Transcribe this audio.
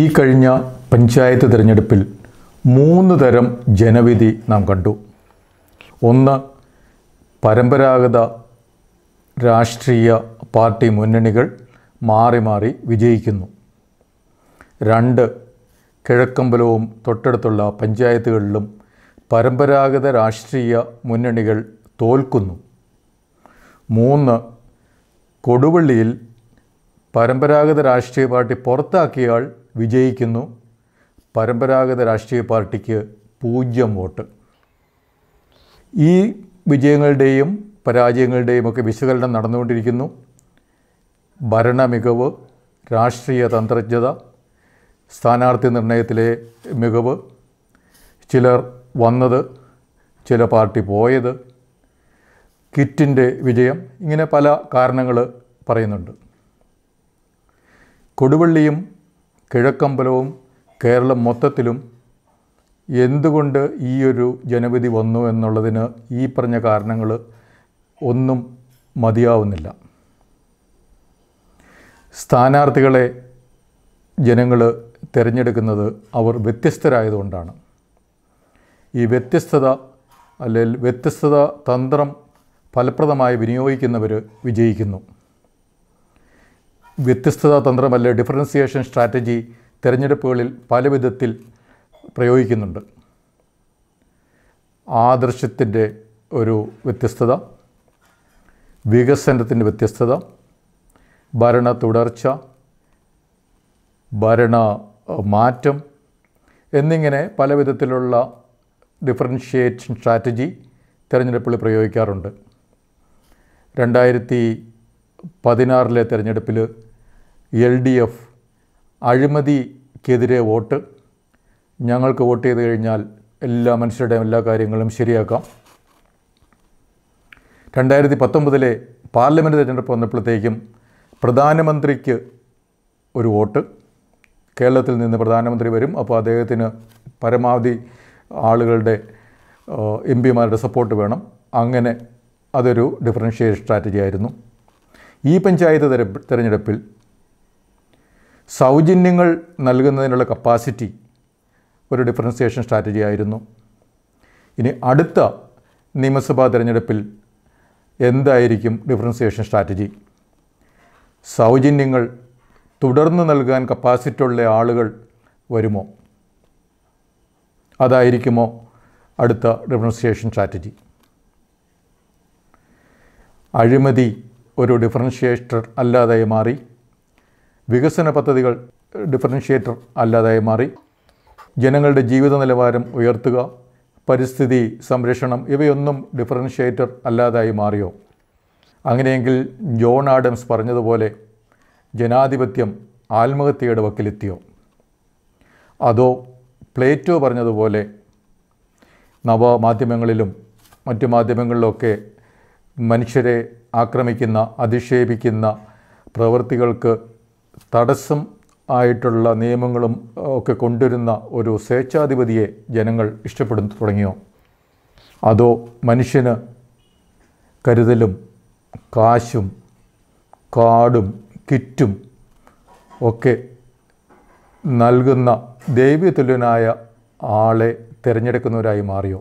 ഈ കഴിഞ്ഞ പഞ്ചായത്ത് തിരഞ്ഞെടുപ്പിൽ മൂന്ന് തരം ജനവിധി നാം കണ്ടു ഒന്ന് പരമ്പരാഗത രാഷ്ട്രീയ പാർട്ടി മുന്നണികൾ മാറി മാറി വിജയിക്കുന്നു രണ്ട് കിഴക്കമ്പലവും തൊട്ടടുത്തുള്ള പഞ്ചായത്തുകളിലും പരമ്പരാഗത രാഷ്ട്രീയ മുന്നണികൾ തോൽക്കുന്നു മൂന്ന് കൊടുവള്ളിയിൽ പരമ്പരാഗത രാഷ്ട്രീയ പാർട്ടി പുറത്താക്കിയാൽ വിജയിക്കുന്നു പരമ്പരാഗത രാഷ്ട്രീയ പാർട്ടിക്ക് പൂജ്യം വോട്ട് ഈ വിജയങ്ങളുടെയും പരാജയങ്ങളുടെയും ഒക്കെ വിശകലനം നടന്നുകൊണ്ടിരിക്കുന്നു ഭരണമികവ് രാഷ്ട്രീയ തന്ത്രജ്ഞത സ്ഥാനാർത്ഥി നിർണയത്തിലെ മികവ് ചിലർ വന്നത് ചില പാർട്ടി പോയത് കിറ്റിൻ്റെ വിജയം ഇങ്ങനെ പല കാരണങ്ങൾ പറയുന്നുണ്ട് കൊടുവള്ളിയും കിഴക്കമ്പലവും കേരളം മൊത്തത്തിലും എന്തുകൊണ്ട് ഈ ഒരു ജനവിധി വന്നു എന്നുള്ളതിന് ഈ പറഞ്ഞ കാരണങ്ങൾ ഒന്നും മതിയാവുന്നില്ല സ്ഥാനാർത്ഥികളെ ജനങ്ങൾ തിരഞ്ഞെടുക്കുന്നത് അവർ വ്യത്യസ്തരായതുകൊണ്ടാണ് ഈ വ്യത്യസ്തത അല്ലെങ്കിൽ വ്യത്യസ്തത തന്ത്രം ഫലപ്രദമായി വിനിയോഗിക്കുന്നവർ വിജയിക്കുന്നു വ്യത്യസ്തത തന്ത്രമല്ല ഡിഫറൻസിയേഷൻ സ്ട്രാറ്റജി തിരഞ്ഞെടുപ്പുകളിൽ പല വിധത്തിൽ പ്രയോഗിക്കുന്നുണ്ട് ആദർശത്തിൻ്റെ ഒരു വ്യത്യസ്തത വികസനത്തിൻ്റെ വ്യത്യസ്തത ഭരണ തുടർച്ച ഭരണ മാറ്റം എന്നിങ്ങനെ പല വിധത്തിലുള്ള ഡിഫറൻഷിയേഷൻ സ്ട്രാറ്റജി തിരഞ്ഞെടുപ്പിൽ പ്രയോഗിക്കാറുണ്ട് രണ്ടായിരത്തി പതിനാറിലെ തിരഞ്ഞെടുപ്പിൽ എൽ ഡി എഫ് അഴിമതിക്കെതിരെ വോട്ട് ഞങ്ങൾക്ക് വോട്ട് ചെയ്ത് കഴിഞ്ഞാൽ എല്ലാ മനുഷ്യരുടെയും എല്ലാ കാര്യങ്ങളും ശരിയാക്കാം രണ്ടായിരത്തി പത്തൊമ്പതിലെ പാർലമെൻറ്റ് തിരഞ്ഞെടുപ്പ് വന്നപ്പോഴത്തേക്കും പ്രധാനമന്ത്രിക്ക് ഒരു വോട്ട് കേരളത്തിൽ നിന്ന് പ്രധാനമന്ത്രി വരും അപ്പോൾ അദ്ദേഹത്തിന് പരമാവധി ആളുകളുടെ എം പിമാരുടെ സപ്പോർട്ട് വേണം അങ്ങനെ അതൊരു ഡിഫറൻഷ്യേറ്റ് സ്ട്രാറ്റജി ആയിരുന്നു ഈ പഞ്ചായത്ത് തെരഞ്ഞെടുപ്പിൽ സൗജന്യങ്ങൾ നൽകുന്നതിനുള്ള കപ്പാസിറ്റി ഒരു ഡിഫറൻസിയേഷൻ സ്ട്രാറ്റജി ആയിരുന്നു ഇനി അടുത്ത നിയമസഭാ തിരഞ്ഞെടുപ്പിൽ എന്തായിരിക്കും ഡിഫറൻസിയേഷൻ സ്ട്രാറ്റജി സൗജന്യങ്ങൾ തുടർന്ന് നൽകാൻ ഉള്ള ആളുകൾ വരുമോ അതായിരിക്കുമോ അടുത്ത ഡിഫറൻസിയേഷൻ സ്ട്രാറ്റജി അഴിമതി ഒരു ഡിഫറൻഷിയേറ്റർ അല്ലാതായി മാറി വികസന പദ്ധതികൾ ഡിഫറൻഷ്യേറ്റർ അല്ലാതായി മാറി ജനങ്ങളുടെ ജീവിത നിലവാരം ഉയർത്തുക പരിസ്ഥിതി സംരക്ഷണം ഇവയൊന്നും ഡിഫറൻഷ്യേറ്റർ അല്ലാതായി മാറിയോ അങ്ങനെയെങ്കിൽ ജോൺ ആഡംസ് പറഞ്ഞതുപോലെ ജനാധിപത്യം ആത്മഹത്യയുടെ വക്കിലെത്തിയോ അതോ പ്ലേറ്റോ പറഞ്ഞതുപോലെ നവമാധ്യമങ്ങളിലും മറ്റു മാധ്യമങ്ങളിലൊക്കെ മനുഷ്യരെ ആക്രമിക്കുന്ന അധിക്ഷേപിക്കുന്ന പ്രവൃത്തികൾക്ക് തടസ്സം ആയിട്ടുള്ള നിയമങ്ങളും ഒക്കെ കൊണ്ടുവരുന്ന ഒരു സ്വേച്ഛാധിപതിയെ ജനങ്ങൾ ഇഷ്ടപ്പെടുന്നു തുടങ്ങിയോ അതോ മനുഷ്യന് കരുതലും കാശും കാടും കിറ്റും ഒക്കെ നൽകുന്ന ദൈവതുല്യനായ ആളെ തിരഞ്ഞെടുക്കുന്നവരായി മാറിയോ